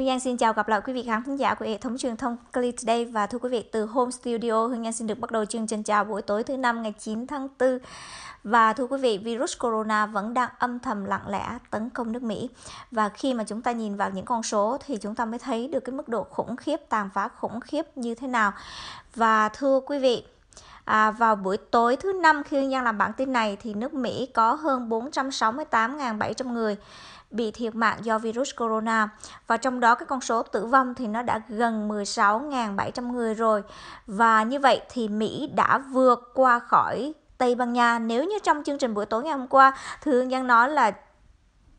Hương Giang xin chào gặp lại quý vị khán thính giả của hệ thống truyền thông Clear Today và thưa quý vị từ Home Studio Hương Giang xin được bắt đầu chương trình chào buổi tối thứ năm ngày 9 tháng 4 và thưa quý vị virus corona vẫn đang âm thầm lặng lẽ tấn công nước Mỹ và khi mà chúng ta nhìn vào những con số thì chúng ta mới thấy được cái mức độ khủng khiếp tàn phá khủng khiếp như thế nào và thưa quý vị À, vào buổi tối thứ năm khi Hương Giang làm bản tin này thì nước Mỹ có hơn 468.700 người bị thiệt mạng do virus corona và trong đó cái con số tử vong thì nó đã gần 16.700 người rồi và như vậy thì Mỹ đã vượt qua khỏi Tây Ban Nha nếu như trong chương trình buổi tối ngày hôm qua thường nhân nói là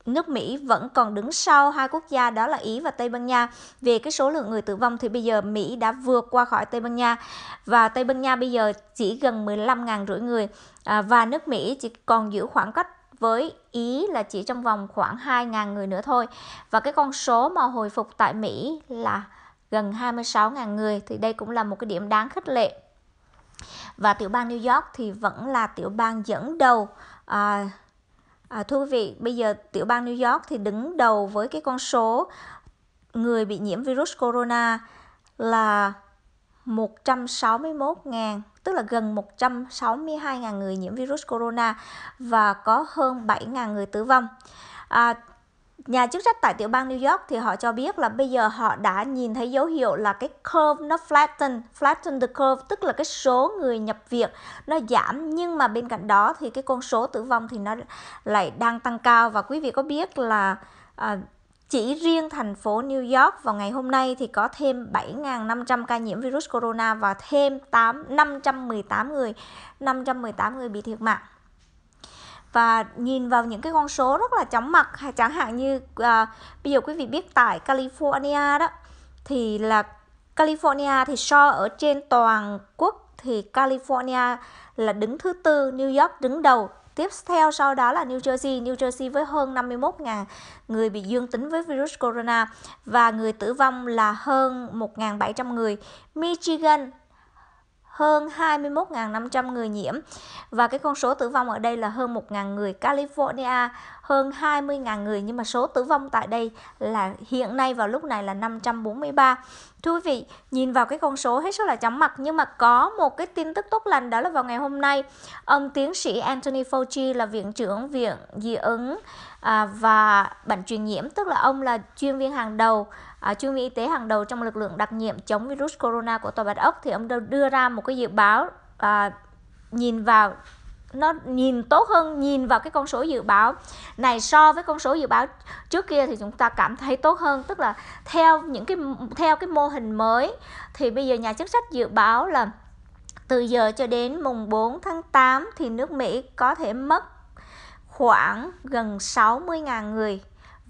nước Mỹ vẫn còn đứng sau hai quốc gia đó là Ý và Tây Ban Nha. Về cái số lượng người tử vong thì bây giờ Mỹ đã vượt qua khỏi Tây Ban Nha và Tây Ban Nha bây giờ chỉ gần 15 000 rưỡi người à, và nước Mỹ chỉ còn giữ khoảng cách với Ý là chỉ trong vòng khoảng 2.000 người nữa thôi. Và cái con số mà hồi phục tại Mỹ là gần 26.000 người thì đây cũng là một cái điểm đáng khích lệ. Và tiểu bang New York thì vẫn là tiểu bang dẫn đầu à, À, thưa quý vị, bây giờ tiểu bang New York thì đứng đầu với cái con số người bị nhiễm virus corona là 161.000 tức là gần 162.000 người nhiễm virus corona và có hơn 7.000 người tử vong. À, nhà chức trách tại tiểu bang New York thì họ cho biết là bây giờ họ đã nhìn thấy dấu hiệu là cái curve nó flatten, flatten the curve tức là cái số người nhập viện nó giảm nhưng mà bên cạnh đó thì cái con số tử vong thì nó lại đang tăng cao và quý vị có biết là à, chỉ riêng thành phố New York vào ngày hôm nay thì có thêm 7.500 ca nhiễm virus corona và thêm 8 518 người 518 người bị thiệt mạng. Và nhìn vào những cái con số rất là chóng mặt chẳng hạn như à, bây giờ quý vị biết tại California đó thì là California thì so ở trên toàn quốc thì California là đứng thứ tư, New York đứng đầu Tiếp theo sau đó là New Jersey, New Jersey với hơn 51.000 người bị dương tính với virus corona và người tử vong là hơn 1.700 người. Michigan hơn 21.500 người nhiễm và cái con số tử vong ở đây là hơn 1.000 người California hơn 20.000 người nhưng mà số tử vong tại đây là hiện nay vào lúc này là 543 Thưa quý vị, nhìn vào cái con số hết sức là chóng mặt nhưng mà có một cái tin tức tốt lành đó là vào ngày hôm nay ông tiến sĩ Anthony Fauci là viện trưởng viện dị ứng à, và bệnh truyền nhiễm tức là ông là chuyên viên hàng đầu À, chuyên viên y tế hàng đầu trong lực lượng đặc nhiệm chống virus corona của Tòa Bạch Ốc thì ông đưa ra một cái dự báo à, nhìn vào nó nhìn tốt hơn nhìn vào cái con số dự báo này so với con số dự báo trước kia thì chúng ta cảm thấy tốt hơn tức là theo những cái theo cái mô hình mới thì bây giờ nhà chức trách dự báo là từ giờ cho đến mùng 4 tháng 8 thì nước Mỹ có thể mất khoảng gần 60.000 người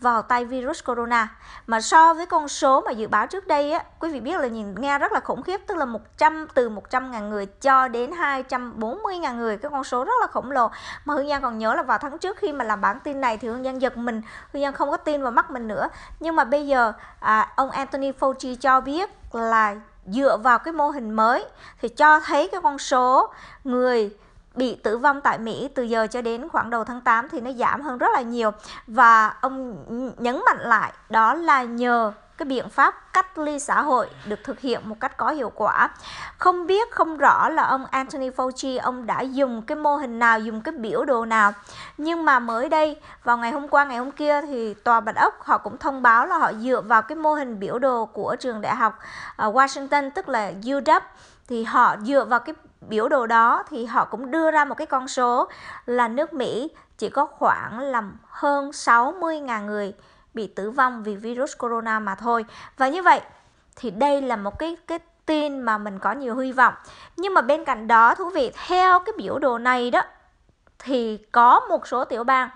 vào tay virus corona mà so với con số mà dự báo trước đây á, quý vị biết là nhìn nghe rất là khủng khiếp tức là 100 từ 100.000 người cho đến 240.000 người cái con số rất là khổng lồ mà Hương Giang còn nhớ là vào tháng trước khi mà làm bản tin này thì Hương Giang giật mình Hương Giang không có tin vào mắt mình nữa nhưng mà bây giờ à, ông Anthony Fauci cho biết là dựa vào cái mô hình mới thì cho thấy cái con số người bị tử vong tại Mỹ từ giờ cho đến khoảng đầu tháng 8 thì nó giảm hơn rất là nhiều và ông nhấn mạnh lại đó là nhờ cái biện pháp cách ly xã hội được thực hiện một cách có hiệu quả. Không biết không rõ là ông Anthony Fauci ông đã dùng cái mô hình nào, dùng cái biểu đồ nào. Nhưng mà mới đây vào ngày hôm qua ngày hôm kia thì tòa Bạch Ốc họ cũng thông báo là họ dựa vào cái mô hình biểu đồ của trường đại học ờ, Washington tức là UW thì họ dựa vào cái biểu đồ đó thì họ cũng đưa ra một cái con số là nước Mỹ chỉ có khoảng là hơn 60.000 người bị tử vong vì virus corona mà thôi. Và như vậy thì đây là một cái cái tin mà mình có nhiều hy vọng. Nhưng mà bên cạnh đó thú vị theo cái biểu đồ này đó thì có một số tiểu bang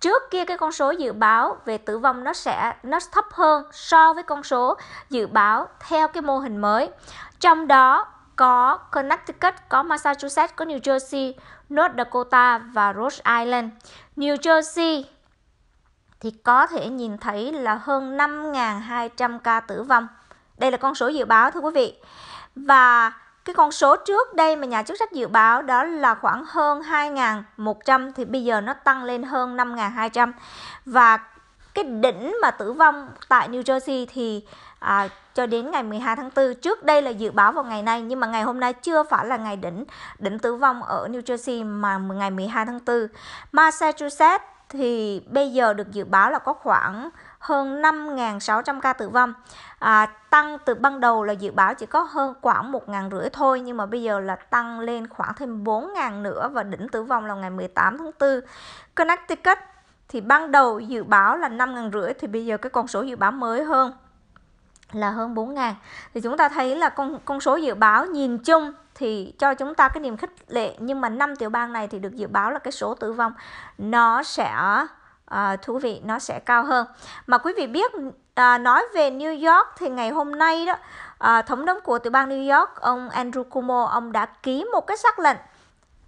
trước kia cái con số dự báo về tử vong nó sẽ nó thấp hơn so với con số dự báo theo cái mô hình mới. Trong đó có Connecticut, có Massachusetts, có New Jersey, North Dakota và Rhode Island. New Jersey thì có thể nhìn thấy là hơn 5.200 ca tử vong. Đây là con số dự báo thưa quý vị. Và cái con số trước đây mà nhà chức trách dự báo đó là khoảng hơn 2.100 thì bây giờ nó tăng lên hơn 5.200 và cái đỉnh mà tử vong tại New Jersey thì à, cho đến ngày 12 tháng 4 trước đây là dự báo vào ngày nay nhưng mà ngày hôm nay chưa phải là ngày đỉnh đỉnh tử vong ở New Jersey mà ngày 12 tháng 4 Massachusetts thì bây giờ được dự báo là có khoảng hơn 5.600 ca tử vong à, tăng từ ban đầu là dự báo chỉ có hơn khoảng 1.000 rưỡi thôi nhưng mà bây giờ là tăng lên khoảng thêm 4.000 nữa và đỉnh tử vong là ngày 18 tháng 4 Connecticut thì ban đầu dự báo là năm ngàn rưỡi thì bây giờ cái con số dự báo mới hơn là hơn 4 ngàn thì chúng ta thấy là con con số dự báo nhìn chung thì cho chúng ta cái niềm khích lệ nhưng mà năm tiểu bang này thì được dự báo là cái số tử vong nó sẽ à, thú vị nó sẽ cao hơn mà quý vị biết à, nói về New York thì ngày hôm nay đó à, thống đốc của tiểu bang New York ông Andrew Cuomo ông đã ký một cái sắc lệnh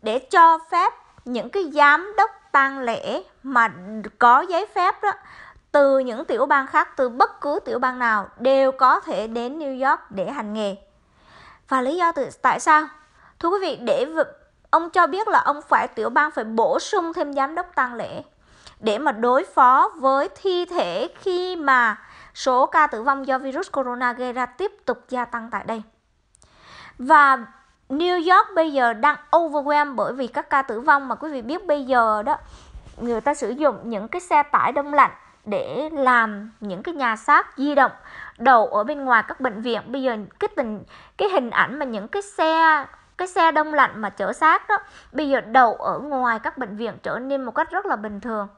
để cho phép những cái giám đốc tang lễ mà có giấy phép đó từ những tiểu bang khác từ bất cứ tiểu bang nào đều có thể đến New York để hành nghề và lý do từ, tại sao thưa quý vị để ông cho biết là ông phải tiểu bang phải bổ sung thêm giám đốc tang lễ để mà đối phó với thi thể khi mà số ca tử vong do virus corona gây ra tiếp tục gia tăng tại đây và New York bây giờ đang overwhelm bởi vì các ca tử vong mà quý vị biết bây giờ đó người ta sử dụng những cái xe tải đông lạnh để làm những cái nhà xác di động đầu ở bên ngoài các bệnh viện bây giờ cái tình cái hình ảnh mà những cái xe cái xe đông lạnh mà chở xác đó bây giờ đầu ở ngoài các bệnh viện trở nên một cách rất là bình thường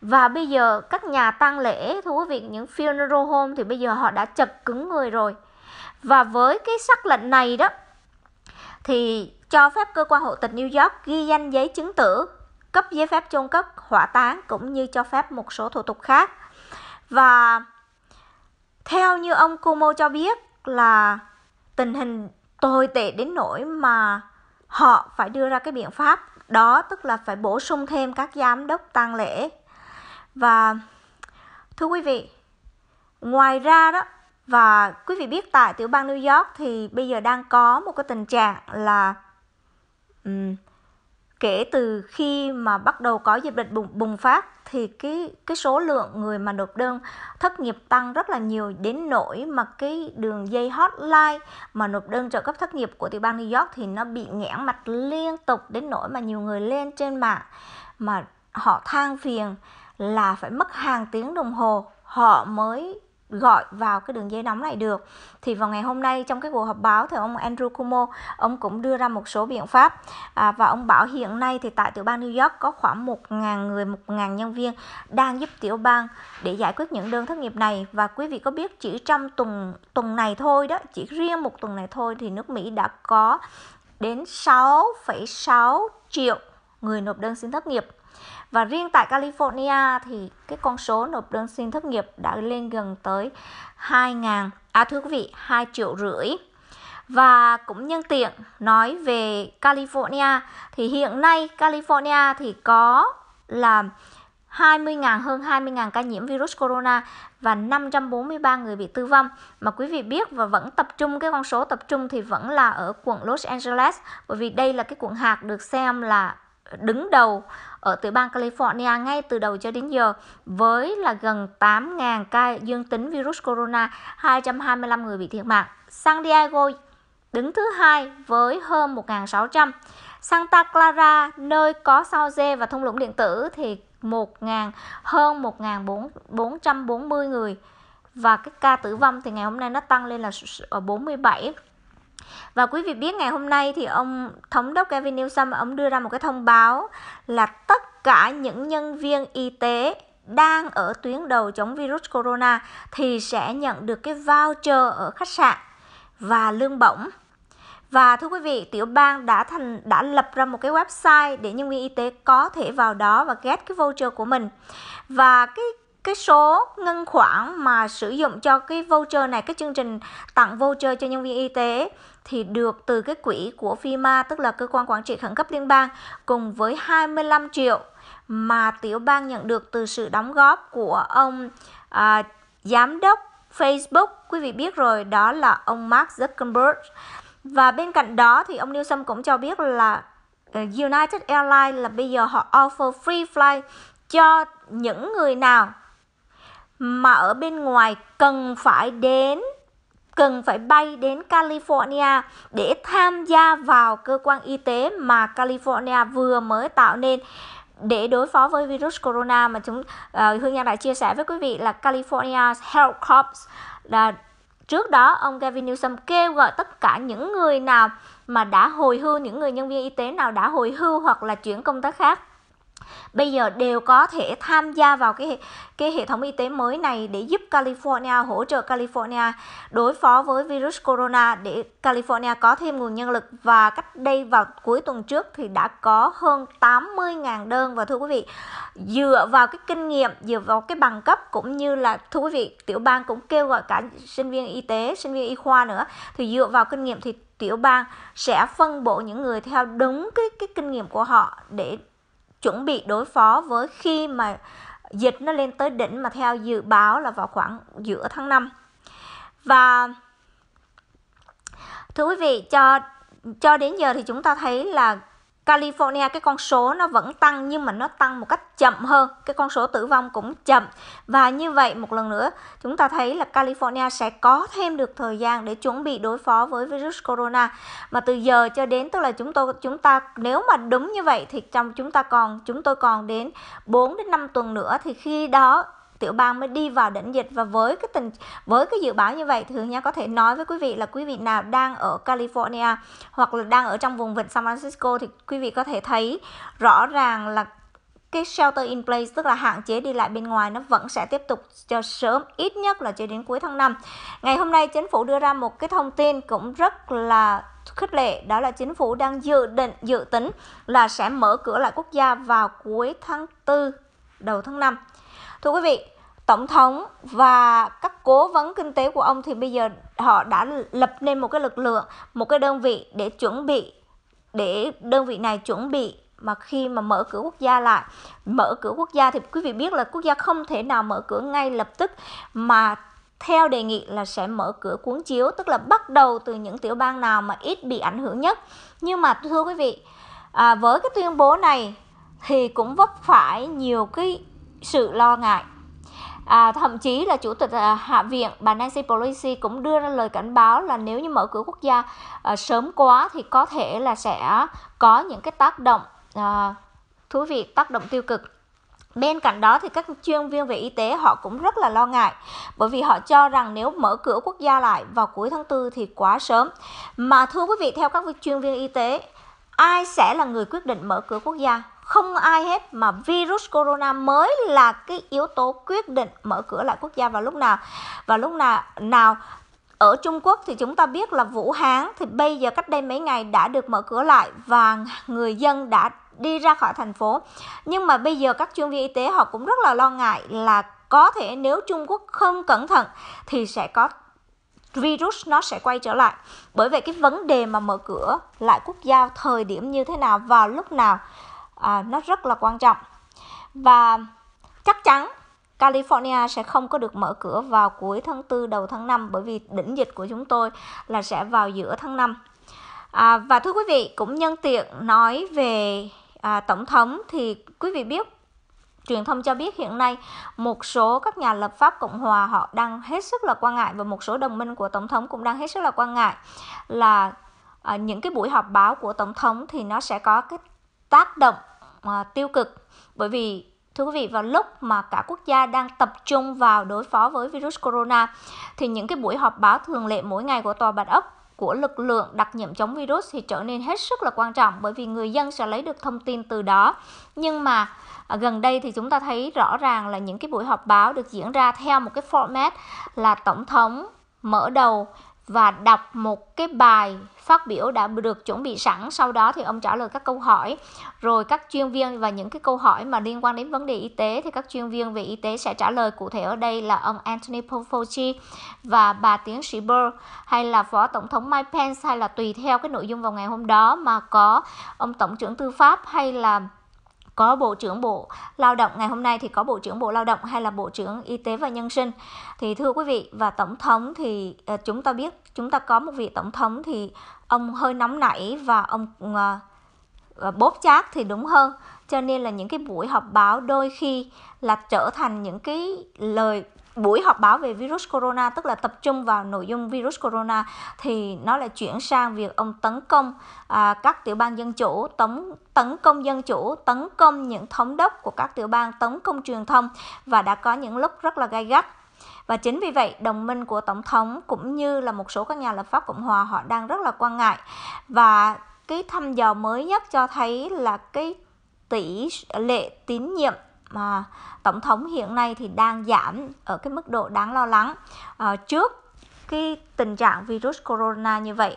và bây giờ các nhà tang lễ thưa quý vị những funeral home thì bây giờ họ đã chật cứng người rồi và với cái sắc lệnh này đó thì cho phép cơ quan hộ tịch New York ghi danh giấy chứng tử, cấp giấy phép chôn cất, hỏa táng cũng như cho phép một số thủ tục khác. Và theo như ông Cuomo cho biết là tình hình tồi tệ đến nỗi mà họ phải đưa ra cái biện pháp đó tức là phải bổ sung thêm các giám đốc tang lễ và thưa quý vị ngoài ra đó và quý vị biết tại tiểu bang New York thì bây giờ đang có một cái tình trạng là um, kể từ khi mà bắt đầu có dịch bệnh bùng, bùng phát thì cái cái số lượng người mà nộp đơn thất nghiệp tăng rất là nhiều đến nỗi mà cái đường dây hotline mà nộp đơn trợ cấp thất nghiệp của tiểu bang New York thì nó bị nghẽn mạch liên tục đến nỗi mà nhiều người lên trên mạng mà họ than phiền là phải mất hàng tiếng đồng hồ họ mới gọi vào cái đường dây nóng này được thì vào ngày hôm nay trong cái cuộc họp báo thì ông Andrew Cuomo ông cũng đưa ra một số biện pháp à, và ông bảo hiện nay thì tại tiểu bang New York có khoảng 1.000 người 1.000 nhân viên đang giúp tiểu bang để giải quyết những đơn thất nghiệp này và quý vị có biết chỉ trong tuần tuần này thôi đó chỉ riêng một tuần này thôi thì nước Mỹ đã có đến 6,6 triệu người nộp đơn xin thất nghiệp và riêng tại California thì cái con số nộp đơn xin thất nghiệp đã lên gần tới 2.000 à thưa quý vị 2 triệu rưỡi và cũng nhân tiện nói về California thì hiện nay California thì có là 20.000 hơn 20.000 ca nhiễm virus corona và 543 người bị tử vong mà quý vị biết và vẫn tập trung cái con số tập trung thì vẫn là ở quận Los Angeles bởi vì đây là cái quận hạt được xem là đứng đầu ở tiểu bang California ngay từ đầu cho đến giờ với là gần 8.000 ca dương tính virus corona, 225 người bị thiệt mạng. San Diego đứng thứ hai với hơn 1.600. Santa Clara nơi có sao dê và thung lũng điện tử thì 1.000 hơn 1.440 người và cái ca tử vong thì ngày hôm nay nó tăng lên là 47 và quý vị biết ngày hôm nay thì ông thống đốc Gavin Newsom ông đưa ra một cái thông báo là tất cả những nhân viên y tế đang ở tuyến đầu chống virus corona thì sẽ nhận được cái voucher ở khách sạn và lương bổng. Và thưa quý vị, tiểu bang đã thành đã lập ra một cái website để nhân viên y tế có thể vào đó và get cái voucher của mình. Và cái cái số ngân khoản mà sử dụng cho cái voucher này cái chương trình tặng voucher cho nhân viên y tế thì được từ cái quỹ của FEMA tức là cơ quan quản trị khẩn cấp liên bang cùng với 25 triệu mà tiểu bang nhận được từ sự đóng góp của ông à, giám đốc Facebook quý vị biết rồi đó là ông Mark Zuckerberg và bên cạnh đó thì ông Newsom cũng cho biết là ờ, United Airlines là bây giờ họ offer free flight cho những người nào mà ở bên ngoài cần phải đến cần phải bay đến California để tham gia vào cơ quan y tế mà California vừa mới tạo nên để đối phó với virus corona mà chúng uh, à, Hương Giang đã chia sẻ với quý vị là California Health Corps là trước đó ông Gavin Newsom kêu gọi tất cả những người nào mà đã hồi hưu những người nhân viên y tế nào đã hồi hưu hoặc là chuyển công tác khác bây giờ đều có thể tham gia vào cái cái hệ thống y tế mới này để giúp California hỗ trợ California đối phó với virus corona để California có thêm nguồn nhân lực và cách đây vào cuối tuần trước thì đã có hơn 80.000 đơn và thưa quý vị dựa vào cái kinh nghiệm dựa vào cái bằng cấp cũng như là thưa quý vị tiểu bang cũng kêu gọi cả sinh viên y tế sinh viên y khoa nữa thì dựa vào kinh nghiệm thì tiểu bang sẽ phân bổ những người theo đúng cái cái kinh nghiệm của họ để chuẩn bị đối phó với khi mà dịch nó lên tới đỉnh mà theo dự báo là vào khoảng giữa tháng 5 và thưa quý vị cho cho đến giờ thì chúng ta thấy là California cái con số nó vẫn tăng nhưng mà nó tăng một cách chậm hơn cái con số tử vong cũng chậm và như vậy một lần nữa chúng ta thấy là California sẽ có thêm được thời gian để chuẩn bị đối phó với virus corona mà từ giờ cho đến tức là chúng tôi chúng ta nếu mà đúng như vậy thì trong chúng ta còn chúng tôi còn đến 4 đến 5 tuần nữa thì khi đó tiểu bang mới đi vào đỉnh dịch và với cái tình với cái dự báo như vậy thì Nha có thể nói với quý vị là quý vị nào đang ở California hoặc là đang ở trong vùng vịnh San Francisco thì quý vị có thể thấy rõ ràng là cái shelter in place tức là hạn chế đi lại bên ngoài nó vẫn sẽ tiếp tục cho sớm ít nhất là cho đến cuối tháng 5. Ngày hôm nay chính phủ đưa ra một cái thông tin cũng rất là khích lệ đó là chính phủ đang dự định dự tính là sẽ mở cửa lại quốc gia vào cuối tháng 4 đầu tháng 5 thưa quý vị tổng thống và các cố vấn kinh tế của ông thì bây giờ họ đã lập nên một cái lực lượng một cái đơn vị để chuẩn bị để đơn vị này chuẩn bị mà khi mà mở cửa quốc gia lại mở cửa quốc gia thì quý vị biết là quốc gia không thể nào mở cửa ngay lập tức mà theo đề nghị là sẽ mở cửa cuốn chiếu tức là bắt đầu từ những tiểu bang nào mà ít bị ảnh hưởng nhất nhưng mà thưa quý vị à, với cái tuyên bố này thì cũng vấp phải nhiều cái sự lo ngại. À, thậm chí là chủ tịch à, hạ viện bà Nancy Pelosi cũng đưa ra lời cảnh báo là nếu như mở cửa quốc gia à, sớm quá thì có thể là sẽ có những cái tác động à, thú vị tác động tiêu cực Bên cạnh đó thì các chuyên viên về y tế họ cũng rất là lo ngại bởi vì họ cho rằng nếu mở cửa quốc gia lại vào cuối tháng 4 thì quá sớm. Mà thưa quý vị, theo các chuyên viên y tế, ai sẽ là người quyết định mở cửa quốc gia? không ai hết mà virus corona mới là cái yếu tố quyết định mở cửa lại quốc gia vào lúc nào và lúc nào nào ở Trung Quốc thì chúng ta biết là Vũ Hán thì bây giờ cách đây mấy ngày đã được mở cửa lại và người dân đã đi ra khỏi thành phố. Nhưng mà bây giờ các chuyên viên y tế họ cũng rất là lo ngại là có thể nếu Trung Quốc không cẩn thận thì sẽ có virus nó sẽ quay trở lại. Bởi vậy cái vấn đề mà mở cửa lại quốc gia thời điểm như thế nào vào lúc nào à, nó rất là quan trọng và chắc chắn California sẽ không có được mở cửa vào cuối tháng 4 đầu tháng 5 bởi vì đỉnh dịch của chúng tôi là sẽ vào giữa tháng 5. À, và thưa quý vị cũng nhân tiện nói về à, tổng thống thì quý vị biết truyền thông cho biết hiện nay một số các nhà lập pháp cộng hòa họ đang hết sức là quan ngại và một số đồng minh của tổng thống cũng đang hết sức là quan ngại là à, những cái buổi họp báo của tổng thống thì nó sẽ có cái tác động à, tiêu cực bởi vì thưa quý vị vào lúc mà cả quốc gia đang tập trung vào đối phó với virus corona thì những cái buổi họp báo thường lệ mỗi ngày của tòa bạch ốc của lực lượng đặc nhiệm chống virus thì trở nên hết sức là quan trọng bởi vì người dân sẽ lấy được thông tin từ đó nhưng mà à, gần đây thì chúng ta thấy rõ ràng là những cái buổi họp báo được diễn ra theo một cái format là tổng thống mở đầu và đọc một cái bài phát biểu đã được chuẩn bị sẵn sau đó thì ông trả lời các câu hỏi rồi các chuyên viên và những cái câu hỏi mà liên quan đến vấn đề y tế thì các chuyên viên về y tế sẽ trả lời cụ thể ở đây là ông Anthony Fauci và bà tiến sĩ Burr hay là phó tổng thống Mike Pence hay là tùy theo cái nội dung vào ngày hôm đó mà có ông tổng trưởng tư pháp hay là có Bộ trưởng Bộ Lao động, ngày hôm nay thì có Bộ trưởng Bộ Lao động hay là Bộ trưởng Y tế và Nhân sinh. Thì thưa quý vị và Tổng thống thì ờ, chúng ta biết chúng ta có một vị Tổng thống thì ông hơi nóng nảy và ông uh, ờ, ờ, bóp chát thì đúng hơn cho nên là những cái buổi họp báo đôi khi là trở thành những cái lời buổi họp báo về virus corona tức là tập trung vào nội dung virus corona thì nó lại chuyển sang việc ông tấn công à, các tiểu bang dân chủ tấn tấn công dân chủ tấn công những thống đốc của các tiểu bang tấn công truyền thông và đã có những lúc rất là gai gắt và chính vì vậy, đồng minh của Tổng thống cũng như là một số các nhà lập pháp Cộng hòa họ đang rất là quan ngại. Và cái thăm dò mới nhất cho thấy là cái tỷ lệ tín nhiệm mà tổng thống hiện nay thì đang giảm ở cái mức độ đáng lo lắng à, trước cái tình trạng virus corona như vậy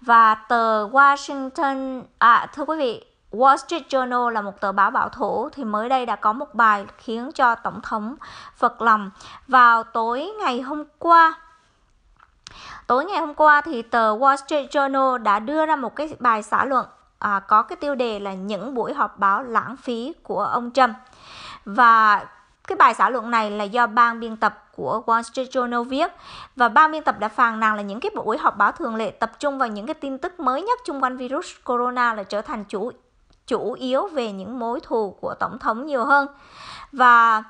và tờ Washington à thưa quý vị Wall Street Journal là một tờ báo bảo thủ thì mới đây đã có một bài khiến cho tổng thống phật lòng vào tối ngày hôm qua tối ngày hôm qua thì tờ Wall Street Journal đã đưa ra một cái bài xã luận à, có cái tiêu đề là những buổi họp báo lãng phí của ông Trump và cái bài xã luận này là do ban biên tập của Wall Street Journal viết và ban biên tập đã phàn nàn là những cái buổi họp báo thường lệ tập trung vào những cái tin tức mới nhất chung quanh virus corona là trở thành chủ chủ yếu về những mối thù của tổng thống nhiều hơn và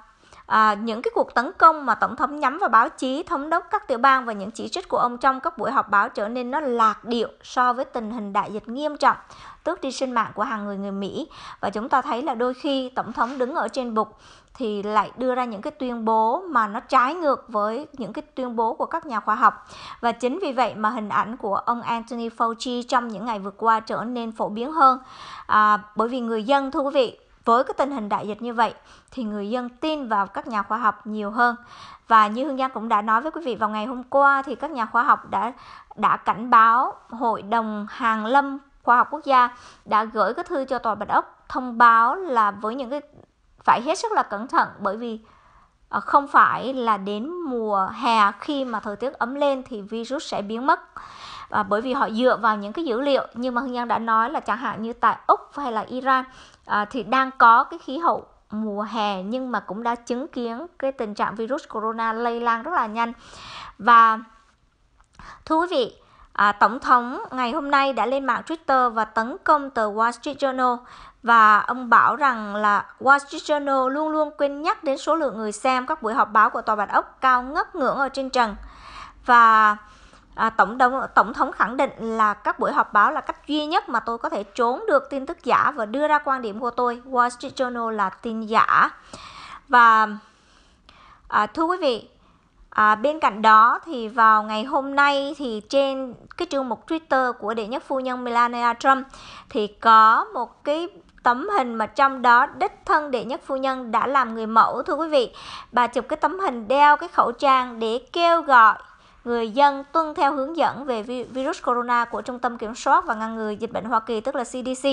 à, những cái cuộc tấn công mà tổng thống nhắm vào báo chí thống đốc các tiểu bang và những chỉ trích của ông trong các buổi họp báo trở nên nó lạc điệu so với tình hình đại dịch nghiêm trọng tước đi sinh mạng của hàng người người Mỹ và chúng ta thấy là đôi khi tổng thống đứng ở trên bục thì lại đưa ra những cái tuyên bố mà nó trái ngược với những cái tuyên bố của các nhà khoa học và chính vì vậy mà hình ảnh của ông Anthony Fauci trong những ngày vừa qua trở nên phổ biến hơn à, bởi vì người dân thưa quý vị với cái tình hình đại dịch như vậy thì người dân tin vào các nhà khoa học nhiều hơn. Và như Hương Giang cũng đã nói với quý vị vào ngày hôm qua thì các nhà khoa học đã đã cảnh báo Hội đồng hàng Lâm Khoa học Quốc gia đã gửi cái thư cho tòa Bạch Ốc thông báo là với những cái phải hết sức là cẩn thận bởi vì à, không phải là đến mùa hè khi mà thời tiết ấm lên thì virus sẽ biến mất và bởi vì họ dựa vào những cái dữ liệu nhưng mà Hương Giang đã nói là chẳng hạn như tại Úc hay là Iran à, thì đang có cái khí hậu mùa hè nhưng mà cũng đã chứng kiến cái tình trạng virus corona lây lan rất là nhanh và thưa quý vị à, tổng thống ngày hôm nay đã lên mạng Twitter và tấn công tờ Wall Street Journal và ông bảo rằng là Wall Street Journal luôn luôn quên nhắc đến số lượng người xem các buổi họp báo của tòa bạch ốc cao ngất ngưỡng ở trên trần và à, tổng đồng, tổng thống khẳng định là các buổi họp báo là cách duy nhất mà tôi có thể trốn được tin tức giả và đưa ra quan điểm của tôi Wall Street Journal là tin giả và à, thưa quý vị À, bên cạnh đó thì vào ngày hôm nay thì trên cái chương mục Twitter của đệ nhất phu nhân Melania Trump thì có một cái tấm hình mà trong đó đích thân đệ nhất phu nhân đã làm người mẫu thưa quý vị. Bà chụp cái tấm hình đeo cái khẩu trang để kêu gọi người dân tuân theo hướng dẫn về virus corona của Trung tâm Kiểm soát và Ngăn ngừa Dịch bệnh Hoa Kỳ tức là CDC.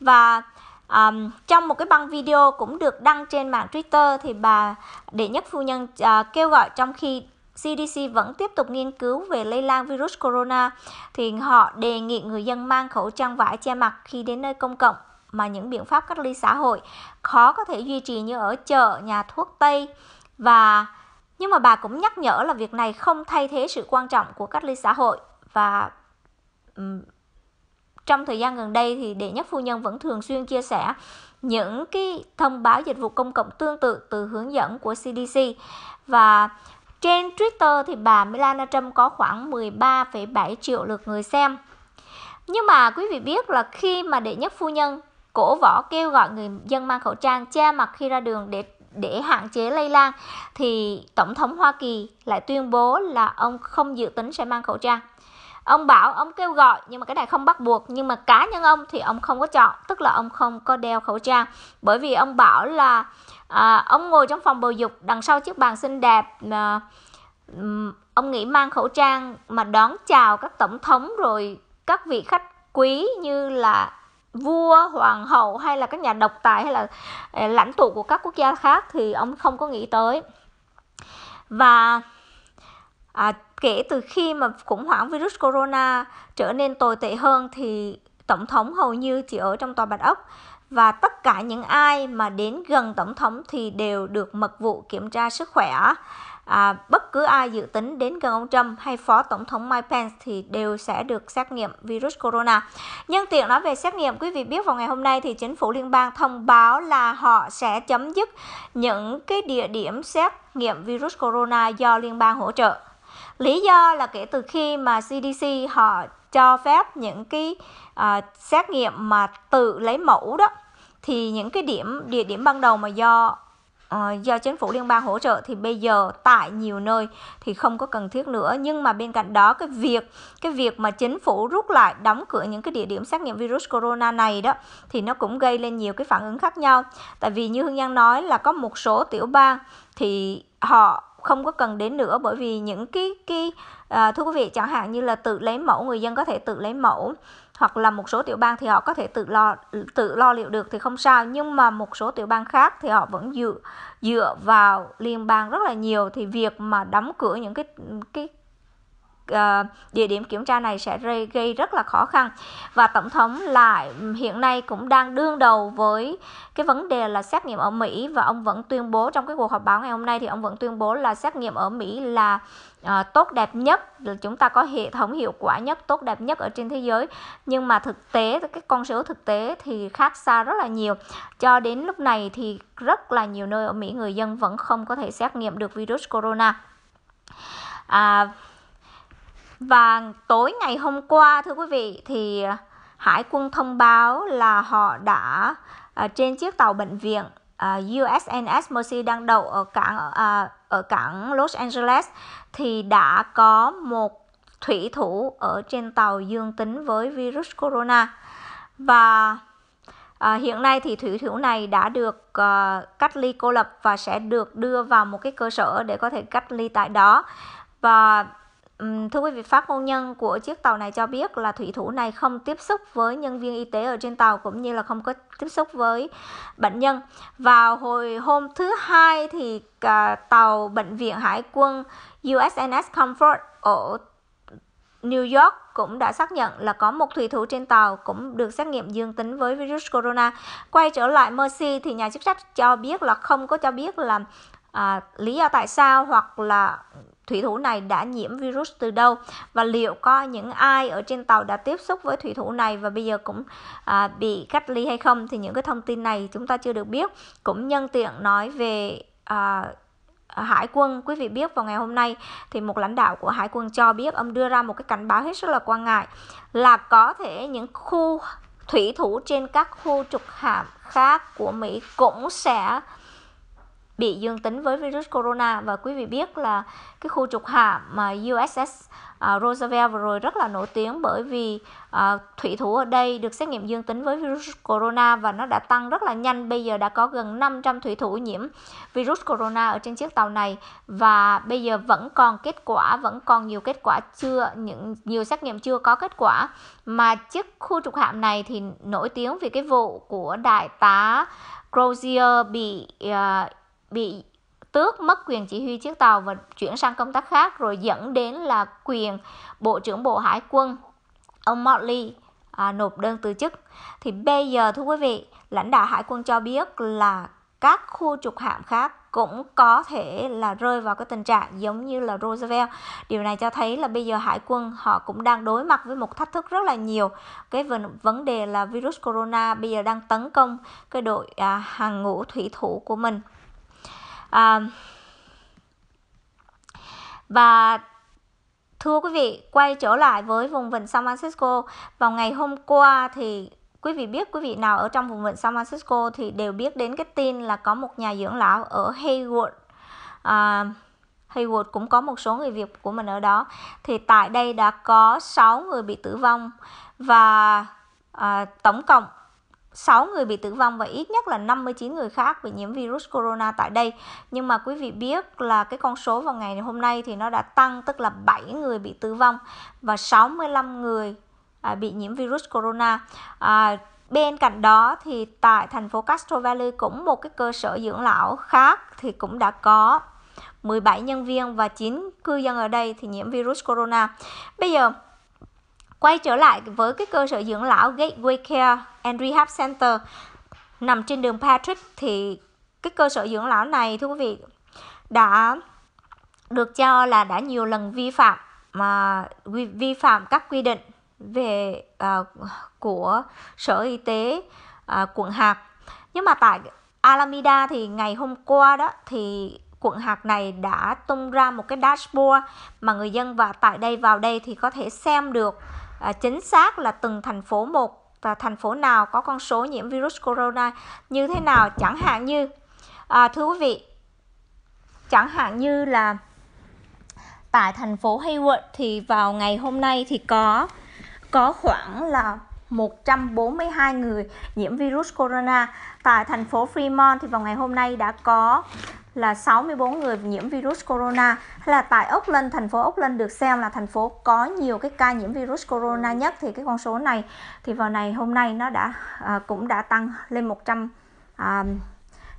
Và um, trong một cái băng video cũng được đăng trên mạng Twitter thì bà đệ nhất phu nhân uh, kêu gọi trong khi CDC vẫn tiếp tục nghiên cứu về lây lan virus corona thì họ đề nghị người dân mang khẩu trang vải che mặt khi đến nơi công cộng mà những biện pháp cách ly xã hội khó có thể duy trì như ở chợ, nhà thuốc Tây và nhưng mà bà cũng nhắc nhở là việc này không thay thế sự quan trọng của cách ly xã hội và um, trong thời gian gần đây thì đệ nhất phu nhân vẫn thường xuyên chia sẻ những cái thông báo dịch vụ công cộng tương tự từ hướng dẫn của CDC và trên Twitter thì bà Melania Trump có khoảng 13,7 triệu lượt người xem. Nhưng mà quý vị biết là khi mà đệ nhất phu nhân cổ võ kêu gọi người dân mang khẩu trang che mặt khi ra đường để để hạn chế lây lan thì tổng thống Hoa Kỳ lại tuyên bố là ông không dự tính sẽ mang khẩu trang ông bảo ông kêu gọi nhưng mà cái này không bắt buộc nhưng mà cá nhân ông thì ông không có chọn tức là ông không có đeo khẩu trang bởi vì ông bảo là à, ông ngồi trong phòng bầu dục đằng sau chiếc bàn xinh đẹp à, ông nghĩ mang khẩu trang mà đón chào các tổng thống rồi các vị khách quý như là vua hoàng hậu hay là các nhà độc tài hay là ờ, lãnh tụ của các quốc gia khác thì ông không có nghĩ tới và à, kể từ khi mà khủng hoảng virus corona trở nên tồi tệ hơn thì tổng thống hầu như chỉ ở trong tòa bạch ốc và tất cả những ai mà đến gần tổng thống thì đều được mật vụ kiểm tra sức khỏe à, bất cứ ai dự tính đến gần ông Trump hay Phó Tổng thống Mike Pence thì đều sẽ được xét nghiệm virus corona. Nhân tiện nói về xét nghiệm, quý vị biết vào ngày hôm nay thì chính phủ liên bang thông báo là họ sẽ chấm dứt những cái địa điểm xét nghiệm virus corona do liên bang hỗ trợ. Lý do là kể từ khi mà CDC họ cho phép những cái uh, xét nghiệm mà tự lấy mẫu đó thì những cái điểm địa điểm ban đầu mà do à, do chính phủ liên bang hỗ trợ thì bây giờ tại nhiều nơi thì không có cần thiết nữa nhưng mà bên cạnh đó cái việc cái việc mà chính phủ rút lại đóng cửa những cái địa điểm xét nghiệm virus corona này đó thì nó cũng gây lên nhiều cái phản ứng khác nhau tại vì như hương giang nói là có một số tiểu bang thì họ không có cần đến nữa bởi vì những cái cái à, thưa quý vị chẳng hạn như là tự lấy mẫu người dân có thể tự lấy mẫu hoặc là một số tiểu bang thì họ có thể tự lo tự lo liệu được thì không sao nhưng mà một số tiểu bang khác thì họ vẫn dựa dựa vào liên bang rất là nhiều thì việc mà đóng cửa những cái cái uh, địa điểm kiểm tra này sẽ gây rất là khó khăn và tổng thống lại hiện nay cũng đang đương đầu với cái vấn đề là xét nghiệm ở Mỹ và ông vẫn tuyên bố trong cái cuộc họp báo ngày hôm nay thì ông vẫn tuyên bố là xét nghiệm ở Mỹ là à, tốt đẹp nhất chúng ta có hệ thống hiệu quả nhất tốt đẹp nhất ở trên thế giới nhưng mà thực tế cái con số thực tế thì khác xa rất là nhiều cho đến lúc này thì rất là nhiều nơi ở Mỹ người dân vẫn không có thể xét nghiệm được virus corona à, và tối ngày hôm qua thưa quý vị thì hải quân thông báo là họ đã à, trên chiếc tàu bệnh viện à, USNS Mercy đang đậu ở cảng à, ở cảng Los Angeles thì đã có một thủy thủ ở trên tàu dương tính với virus corona và À, hiện nay thì thủy thủ này đã được à, cách ly cô lập và sẽ được đưa vào một cái cơ sở để có thể cách ly tại đó và Thưa quý vị, phát ngôn nhân của chiếc tàu này cho biết là thủy thủ này không tiếp xúc với nhân viên y tế ở trên tàu cũng như là không có tiếp xúc với bệnh nhân. Vào hồi hôm thứ hai thì à, tàu bệnh viện hải quân USNS Comfort ở New York cũng đã xác nhận là có một thủy thủ trên tàu cũng được xét nghiệm dương tính với virus corona. Quay trở lại Mercy thì nhà chức trách cho biết là không có cho biết là à, lý do tại sao hoặc là thủy thủ này đã nhiễm virus từ đâu và liệu có những ai ở trên tàu đã tiếp xúc với thủy thủ này và bây giờ cũng à, bị cách ly hay không thì những cái thông tin này chúng ta chưa được biết cũng nhân tiện nói về à, Hải quân quý vị biết vào ngày hôm nay thì một lãnh đạo của Hải quân cho biết ông đưa ra một cái cảnh báo hết sức là quan ngại là có thể những khu thủy thủ trên các khu trục hạm khác của Mỹ cũng sẽ bị dương tính với virus corona và quý vị biết là cái khu trục hạ mà USS uh, à, Roosevelt vừa rồi rất là nổi tiếng bởi vì uh, thủy thủ ở đây được xét nghiệm dương tính với virus corona và nó đã tăng rất là nhanh bây giờ đã có gần 500 thủy thủ nhiễm virus corona ở trên chiếc tàu này và bây giờ vẫn còn kết quả vẫn còn nhiều kết quả chưa những nhiều xét nghiệm chưa có kết quả mà chiếc khu trục hạm này thì nổi tiếng vì cái vụ của đại tá Crozier bị uh, bị tước mất quyền chỉ huy chiếc tàu và chuyển sang công tác khác rồi dẫn đến là quyền bộ trưởng bộ hải quân ông Motley à, nộp đơn từ chức thì bây giờ thưa quý vị lãnh đạo hải quân cho biết là các khu trục hạm khác cũng có thể là rơi vào cái tình trạng giống như là Roosevelt. Điều này cho thấy là bây giờ hải quân họ cũng đang đối mặt với một thách thức rất là nhiều. Cái vấn vấn đề là virus corona bây giờ đang tấn công cái đội à, hàng ngũ thủy thủ của mình à, và thưa quý vị quay trở lại với vùng vịnh San Francisco vào ngày hôm qua thì quý vị biết quý vị nào ở trong vùng vịnh San Francisco thì đều biết đến cái tin là có một nhà dưỡng lão ở Hayward à, Haywood cũng có một số người Việt của mình ở đó thì tại đây đã có 6 người bị tử vong và à, tổng cộng 6 người bị tử vong và ít nhất là 59 người khác bị nhiễm virus corona tại đây. Nhưng mà quý vị biết là cái con số vào ngày hôm nay thì nó đã tăng tức là 7 người bị tử vong và 65 người à, bị nhiễm virus corona. À, bên cạnh đó thì tại thành phố Castro Valley cũng một cái cơ sở dưỡng lão khác thì cũng đã có 17 nhân viên và 9 cư dân ở đây thì nhiễm virus corona. Bây giờ Quay trở lại với cái cơ sở dưỡng lão Gateway Care and Rehab Center nằm trên đường Patrick thì cái cơ sở dưỡng lão này thưa quý vị đã được cho là đã nhiều lần vi phạm mà vi vi phạm các quy định về à, của sở y tế à, quận hạt nhưng mà tại Alameda thì ngày hôm qua đó thì quận hạt này đã tung ra một cái dashboard mà người dân và tại đây vào đây thì có thể xem được à, chính xác là từng thành phố một và thành phố nào có con số nhiễm virus corona như thế nào chẳng hạn như à, thưa quý vị chẳng hạn như là tại thành phố Hayward thì vào ngày hôm nay thì có có khoảng là 142 người nhiễm virus corona. Tại thành phố Fremont thì vào ngày hôm nay đã có là 64 người nhiễm virus corona hay là tại Auckland, thành phố Auckland được xem là thành phố có nhiều cái ca nhiễm virus corona nhất thì cái con số này thì vào này hôm nay nó đã à, cũng đã tăng lên 100 à,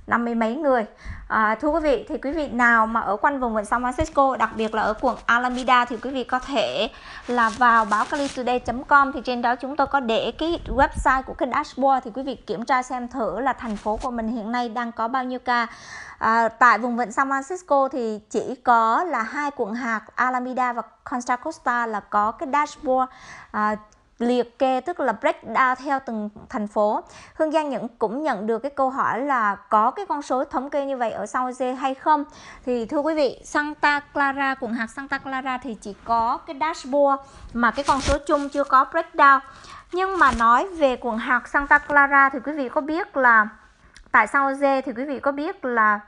năm mấy người à, thưa quý vị thì quý vị nào mà ở quanh vùng vịnh San Francisco đặc biệt là ở quận Alameda thì quý vị có thể là vào báo calitoday.com thì trên đó chúng tôi có để cái website của kênh Ashmore thì quý vị kiểm tra xem thử là thành phố của mình hiện nay đang có bao nhiêu ca À, tại vùng vịnh San Francisco thì chỉ có là hai quận hạt Alameda và Contra Costa là có cái dashboard à, liệt kê tức là breakdown theo từng thành phố hương giang nhận cũng nhận được cái câu hỏi là có cái con số thống kê như vậy ở San Jose hay không thì thưa quý vị Santa Clara quận hạt Santa Clara thì chỉ có cái dashboard mà cái con số chung chưa có breakdown nhưng mà nói về quận hạt Santa Clara thì quý vị có biết là tại sao dê thì quý vị có biết là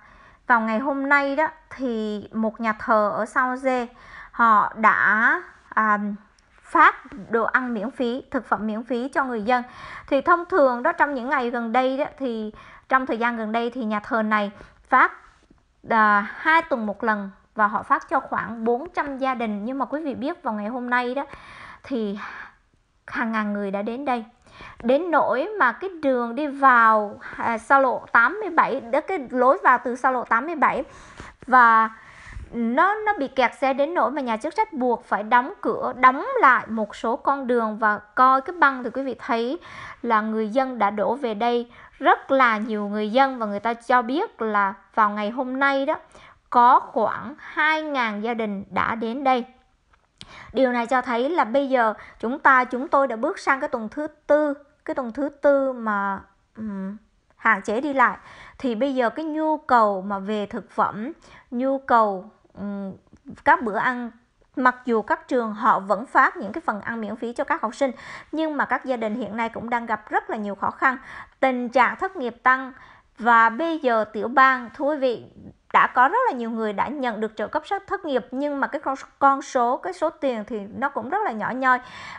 vào ngày hôm nay đó thì một nhà thờ ở sao dê họ đã à, phát đồ ăn miễn phí thực phẩm miễn phí cho người dân thì thông thường đó trong những ngày gần đây đó, thì trong thời gian gần đây thì nhà thờ này phát à, hai tuần một lần và họ phát cho khoảng 400 gia đình nhưng mà quý vị biết vào ngày hôm nay đó thì hàng ngàn người đã đến đây đến nỗi mà cái đường đi vào à, xa lộ 87 đó cái lối vào từ xa lộ 87 và nó nó bị kẹt xe đến nỗi mà nhà chức trách buộc phải đóng cửa đóng lại một số con đường và coi cái băng thì quý vị thấy là người dân đã đổ về đây rất là nhiều người dân và người ta cho biết là vào ngày hôm nay đó có khoảng 2.000 gia đình đã đến đây Điều này cho thấy là bây giờ chúng ta chúng tôi đã bước sang cái tuần thứ tư, cái tuần thứ tư mà um, hạn chế đi lại thì bây giờ cái nhu cầu mà về thực phẩm, nhu cầu um, các bữa ăn mặc dù các trường họ vẫn phát những cái phần ăn miễn phí cho các học sinh nhưng mà các gia đình hiện nay cũng đang gặp rất là nhiều khó khăn tình trạng thất nghiệp tăng và bây giờ tiểu bang thú vị đã có rất là nhiều người đã nhận được trợ cấp thất nghiệp nhưng mà cái con, số cái số tiền thì nó cũng rất là nhỏ nhoi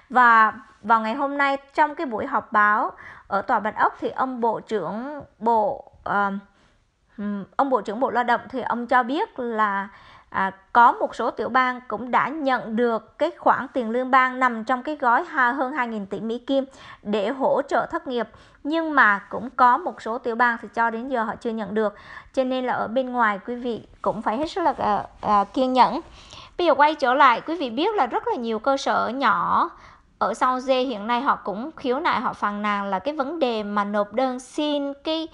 và vào ngày hôm nay trong cái buổi họp báo ở tòa bạch ốc thì ông bộ trưởng bộ uh, ông bộ trưởng bộ lao động thì ông cho biết là à, có một số tiểu bang cũng đã nhận được cái khoản tiền lương bang nằm trong cái gói hơn 2.000 tỷ Mỹ Kim để hỗ trợ thất nghiệp nhưng mà cũng có một số tiểu bang thì cho đến giờ họ chưa nhận được cho nên là ở bên ngoài quý vị cũng phải hết sức là à, à, kiên nhẫn bây giờ quay trở lại quý vị biết là rất là nhiều cơ sở nhỏ ở sau Dê hiện nay họ cũng khiếu nại họ phàn nàn là cái vấn đề mà nộp đơn xin cái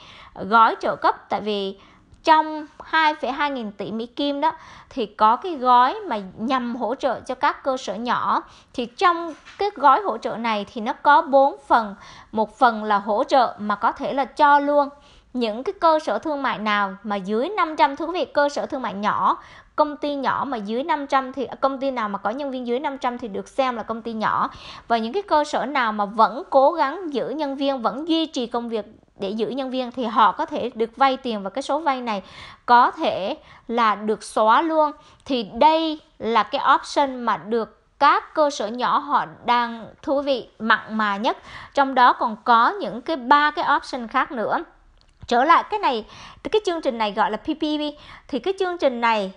gói trợ cấp tại vì trong 2,2 nghìn tỷ Mỹ Kim đó thì có cái gói mà nhằm hỗ trợ cho các cơ sở nhỏ thì trong cái gói hỗ trợ này thì nó có 4 phần một phần là hỗ trợ mà có thể là cho luôn những cái cơ sở thương mại nào mà dưới 500 thứ vị cơ sở thương mại nhỏ công ty nhỏ mà dưới 500 thì à, công ty nào mà có nhân viên dưới 500 thì được xem là công ty nhỏ và những cái cơ sở nào mà vẫn cố gắng giữ nhân viên vẫn duy trì công việc để giữ nhân viên thì họ có thể được vay tiền và cái số vay này có thể là được xóa luôn thì đây là cái option mà được các cơ sở nhỏ họ đang thú vị mặn mà nhất trong đó còn có những cái ba cái option khác nữa trở lại cái này cái chương trình này gọi là PPP thì cái chương trình này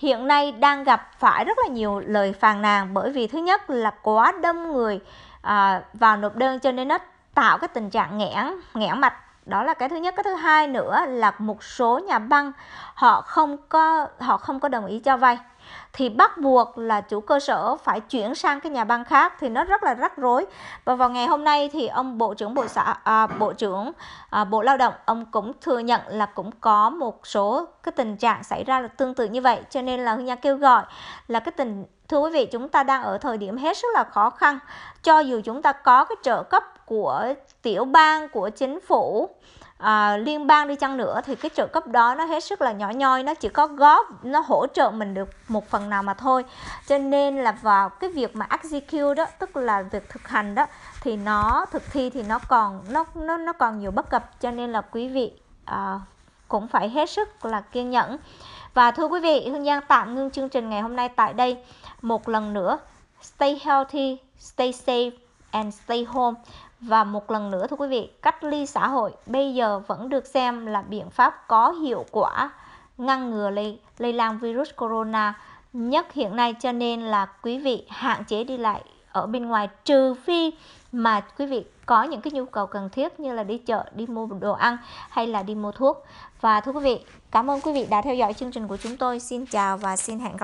hiện nay đang gặp phải rất là nhiều lời phàn nàn bởi vì thứ nhất là quá đông người à, vào nộp đơn cho nên nó tạo cái tình trạng nghẽn nghẽn mạch đó là cái thứ nhất cái thứ hai nữa là một số nhà băng họ không có họ không có đồng ý cho vay thì bắt buộc là chủ cơ sở phải chuyển sang cái nhà băng khác thì nó rất là rắc rối và vào ngày hôm nay thì ông bộ trưởng bộ xã à, bộ trưởng à, bộ lao động ông cũng thừa nhận là cũng có một số cái tình trạng xảy ra là tương tự như vậy cho nên là hương nha kêu gọi là cái tình thưa quý vị chúng ta đang ở thời điểm hết sức là khó khăn cho dù chúng ta có cái trợ cấp của tiểu bang của chính phủ à, liên bang đi chăng nữa thì cái trợ cấp đó nó hết sức là nhỏ nhoi nó chỉ có góp nó hỗ trợ mình được một phần nào mà thôi cho nên là vào cái việc mà execute đó tức là việc thực hành đó thì nó thực thi thì nó còn nó nó nó còn nhiều bất cập cho nên là quý vị à, cũng phải hết sức là kiên nhẫn và thưa quý vị hương giang tạm ngưng chương trình ngày hôm nay tại đây một lần nữa stay healthy stay safe and stay home và một lần nữa thưa quý vị, cách ly xã hội bây giờ vẫn được xem là biện pháp có hiệu quả ngăn ngừa lây, lây lan virus corona nhất hiện nay cho nên là quý vị hạn chế đi lại ở bên ngoài trừ phi mà quý vị có những cái nhu cầu cần thiết như là đi chợ, đi mua đồ ăn hay là đi mua thuốc. Và thưa quý vị, cảm ơn quý vị đã theo dõi chương trình của chúng tôi. Xin chào và xin hẹn gặp